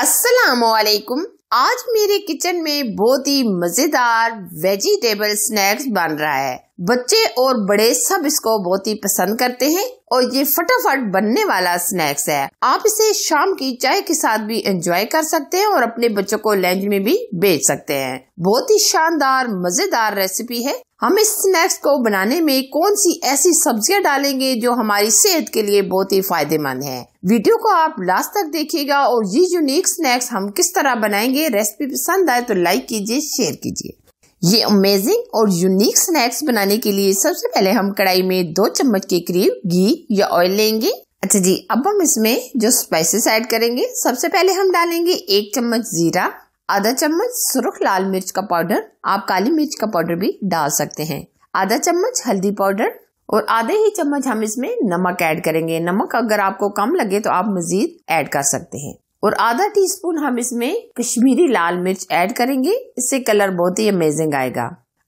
असलकुम आज मेरे किचन में बहुत ही मज़ेदार वेजिटेबल स्नैक्स बन रहा है बच्चे और बड़े सब इसको बहुत ही पसंद करते हैं और ये फटाफट बनने वाला स्नैक्स है आप इसे शाम की चाय के साथ भी एंजॉय कर सकते हैं और अपने बच्चों को लंच में भी बेच सकते हैं बहुत ही शानदार मजेदार रेसिपी है हम इस स्नैक्स को बनाने में कौन सी ऐसी सब्जियां डालेंगे जो हमारी सेहत के लिए बहुत ही फायदेमंद है वीडियो को आप लास्ट तक देखिएगा और ये यूनिक स्नैक्स हम किस तरह बनाएंगे रेसिपी पसंद आए तो लाइक कीजिए शेयर कीजिए ये अमेजिंग और यूनिक स्नैक्स बनाने के लिए सबसे पहले हम कढ़ाई में दो चम्मच के करीब घी या ऑयल लेंगे अच्छा जी अब हम इसमें जो स्पाइसेस ऐड करेंगे सबसे पहले हम डालेंगे एक चम्मच जीरा आधा चम्मच सुरख लाल मिर्च का पाउडर आप काली मिर्च का पाउडर भी डाल सकते हैं आधा चम्मच हल्दी पाउडर और आधे ही चम्मच हम इसमें नमक ऐड करेंगे नमक अगर आपको कम लगे तो आप मजीद ऐड कर सकते हैं और आधा टीस्पून हम इसमें कश्मीरी लाल मिर्च ऐड करेंगे इससे कलर बहुत ही अमेजिंग आएगा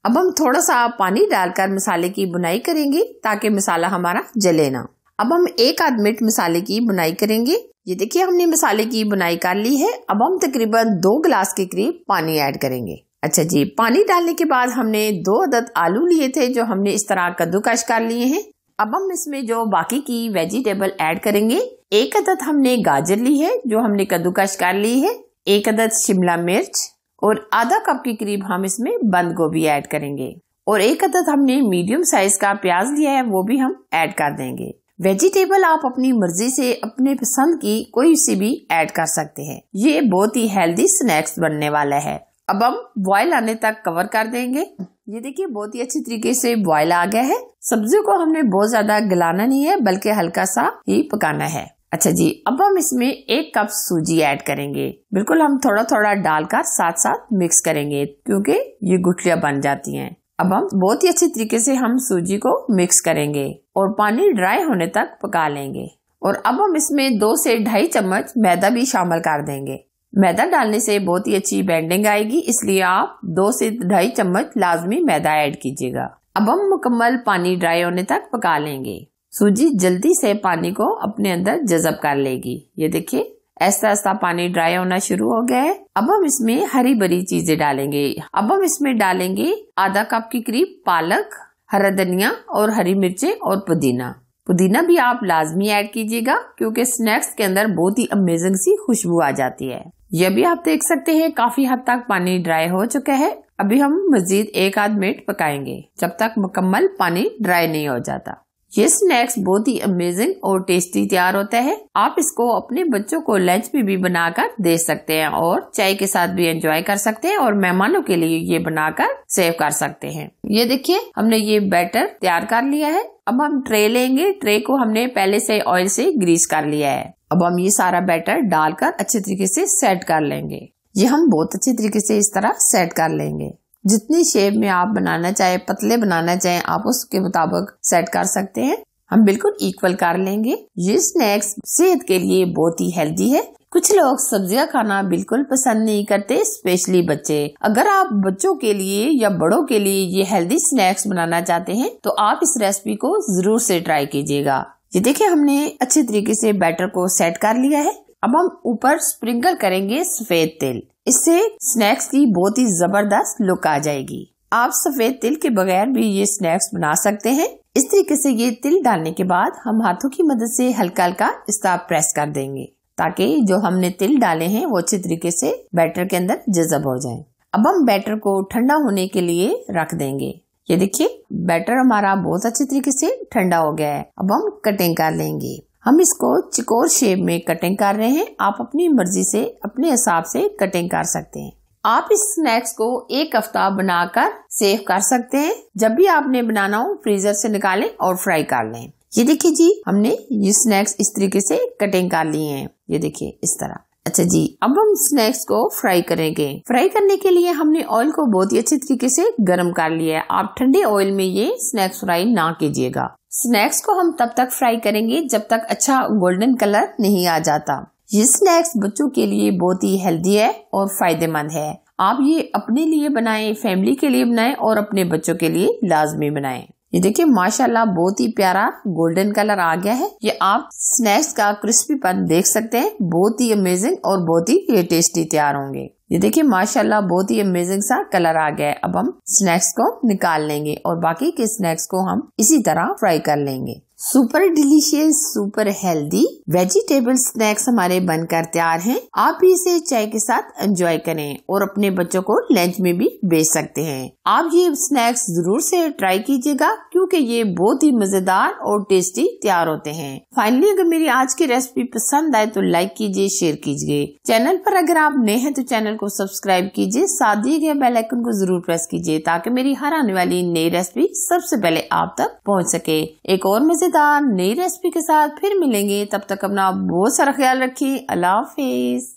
अब हम थोड़ा सा पानी डालकर मसाले की बुनाई करेंगे ताकि मसाला हमारा जले ना अब हम एक आध मिनट मसाले की बुनाई करेंगे ये देखिए हमने मसाले की बुनाई कर ली है अब हम तकरीबन दो गिलास के करीब पानी ऐड करेंगे अच्छा जी पानी डालने के बाद हमने दो अदद आलू लिए थे जो हमने इस तरह कद्दूकश कर लिए हैं अब हम इसमें जो बाकी की वेजिटेबल ऐड करेंगे एक अदद हमने गाजर ली है जो हमने कद्दूकश कर ली है एक अदद शिमला मिर्च और आधा कप के करीब हम इसमें बंद गोभी ऐड करेंगे और एक अदद हमने मीडियम साइज का प्याज लिया है वो भी हम ऐड कर देंगे वेजिटेबल आप अपनी मर्जी से अपने पसंद की कोई सी भी ऐड कर सकते हैं ये बहुत ही हेल्दी स्नैक्स बनने वाला है अब हम बॉयल आने तक कवर कर देंगे ये देखिए बहुत ही अच्छी तरीके से बॉयल आ गया है सब्जियों को हमने बहुत ज्यादा गलाना नहीं है बल्कि हल्का सा ही पकाना है अच्छा जी अब हम इसमें एक कप सूजी ऐड करेंगे बिल्कुल हम थोड़ा थोड़ा डालकर साथ साथ मिक्स करेंगे क्योंकि ये गुठलियाँ बन जाती हैं अब हम बहुत ही अच्छे तरीके से हम सूजी को मिक्स करेंगे और पानी ड्राई होने तक पका लेंगे और अब हम इसमें दो से ढाई चम्मच मैदा भी शामिल कर देंगे मैदा डालने से बहुत ही अच्छी बैंडिंग आएगी इसलिए आप दो से ढाई चम्मच लाजमी मैदा ऐड कीजिएगा अब हम मुकम्मल पानी ड्राई होने तक पका लेंगे सूजी जल्दी से पानी को अपने अंदर जजब कर लेगी ये देखिए ऐसा ऐसा पानी ड्राई होना शुरू हो गया है अब हम इसमें हरी भरी चीजें डालेंगे अब हम इसमें डालेंगे आधा कप के करीब पालक हरा धनिया और हरी मिर्चे और पुदीना पुदीना भी आप लाजमी ऐड कीजिएगा क्योंकि स्नैक्स के अंदर बहुत ही अमेजिंग सी खुशबू आ जाती है यह भी आप देख सकते हैं काफी हद तक पानी ड्राई हो चुका है अभी हम मजीद एक आध मिनट पकाएंगे जब तक मुकम्मल पानी ड्राई नहीं हो जाता ये स्नैक्स बहुत ही अमेजिंग और टेस्टी तैयार होता है आप इसको अपने बच्चों को लंच में भी बनाकर दे सकते हैं और चाय के साथ भी एंजॉय कर सकते हैं और मेहमानों के लिए ये बनाकर सेव कर सकते हैं ये देखिए हमने ये बैटर तैयार कर लिया है अब हम ट्रे लेंगे ट्रे को हमने पहले से ऑयल से ग्रीस कर लिया है अब हम ये सारा बैटर डालकर अच्छे तरीके से सेट कर लेंगे ये हम बहुत अच्छे तरीके से इस तरह सेट कर लेंगे जितनी शेप में आप बनाना चाहे पतले बनाना चाहे आप उसके मुताबिक सेट कर सकते हैं हम बिल्कुल इक्वल कर लेंगे ये स्नैक्स सेहत के लिए बहुत ही हेल्दी है कुछ लोग सब्जियां खाना बिल्कुल पसंद नहीं करते स्पेशली बच्चे अगर आप बच्चों के लिए या बड़ों के लिए ये हेल्दी स्नैक्स बनाना चाहते हैं तो आप इस रेसिपी को जरूर से ट्राई कीजिएगा ये देखिए हमने अच्छे तरीके से बैटर को सेट कर लिया है अब हम ऊपर स्प्रिंकल करेंगे सफेद तिल इससे स्नैक्स की बहुत ही जबरदस्त लुक आ जाएगी आप सफेद तिल के बगैर भी ये स्नैक्स बना सकते हैं इस तरीके से ये तिल डालने के बाद हम हाथों की मदद से हल्का हल्का स्टाफ प्रेस कर देंगे ताकि जो हमने तिल डाले हैं वो अच्छे तरीके से बैटर के अंदर जजब हो जाए अब हम बैटर को ठंडा होने के लिए रख देंगे ये देखिए बैटर हमारा बहुत अच्छे तरीके से ठंडा हो गया है अब हम कटिंग कर लेंगे हम इसको चिकोर शेप में कटिंग कर रहे हैं आप अपनी मर्जी से अपने हिसाब से कटिंग कर सकते हैं आप इस स्नैक्स को एक हफ्ता बनाकर सेव कर सकते हैं जब भी आपने बनाना हो फ्रीजर से निकालें और फ्राई कर लें ये देखिए जी हमने ये स्नैक्स इस तरीके से कटिंग कर लिए हैं ये देखिए इस तरह अच्छा जी अब हम स्नैक्स को फ्राई करेंगे फ्राई करने के लिए हमने ऑयल को बहुत ही अच्छे तरीके से गर्म कर लिया है आप ठंडे ऑयल में ये स्नैक्स फ्राई ना कीजिएगा स्नैक्स को हम तब तक फ्राई करेंगे जब तक अच्छा गोल्डन कलर नहीं आ जाता ये स्नैक्स बच्चों के लिए बहुत ही हेल्दी है और फायदेमंद है आप ये अपने लिए बनाएं फैमिली के लिए बनाएं और अपने बच्चों के लिए लाजमी बनाएं ये देखिए माशाल्लाह बहुत ही प्यारा गोल्डन कलर आ गया है ये आप स्नैक्स का क्रिस्पीपन देख सकते हैं बहुत ही अमेजिंग और बहुत ही टेस्टी तैयार होंगे ये देखिए माशाल्लाह बहुत ही अमेजिंग सा कलर आ गया है अब हम स्नैक्स को निकाल लेंगे और बाकी के स्नैक्स को हम इसी तरह फ्राई कर लेंगे super delicious super healthy vegetable snacks हमारे बनकर तैयार हैं आप भी इसे चाय के साथ एंजॉय करें और अपने बच्चों को लंच में भी बेच सकते हैं आप ये स्नैक्स जरूर से ट्राई कीजिएगा हूँ कि ये बहुत ही मजेदार और टेस्टी तैयार होते हैं फाइनली अगर मेरी आज की रेसिपी पसंद आए तो लाइक कीजिए शेयर कीजिए चैनल पर अगर आप नए हैं तो चैनल को सब्सक्राइब कीजिए साथ दिए गए बेल आइकन को जरूर प्रेस कीजिए ताकि मेरी हर आने वाली नई रेसिपी सबसे पहले आप तक पहुँच सके एक और मजेदार नई रेसिपी के साथ फिर मिलेंगे तब तक अपना बहुत सारा ख्याल रखिए अल्लाह हाफिज